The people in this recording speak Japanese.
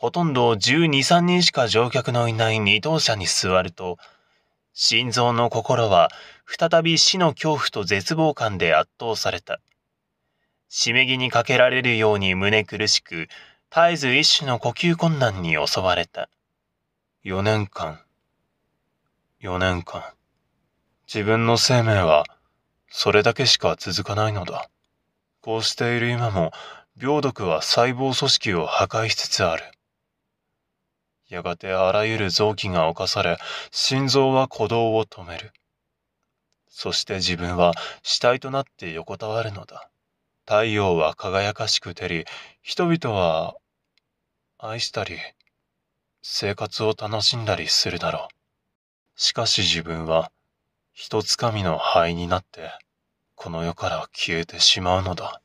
ほとんど12、3人しか乗客のいない二等車に座ると、心臓の心は再び死の恐怖と絶望感で圧倒された。締め木にかけられるように胸苦しく、絶えず一種の呼吸困難に襲われた。4年間。4年間。自分の生命は、それだけしか続かないのだ。こうしている今も、病毒は細胞組織を破壊しつつある。やがてあらゆる臓器が侵され、心臓は鼓動を止める。そして自分は死体となって横たわるのだ。太陽は輝かしく照り、人々は愛したり、生活を楽しんだりするだろう。しかし自分は、一つみの灰になって、この世から消えてしまうのだ。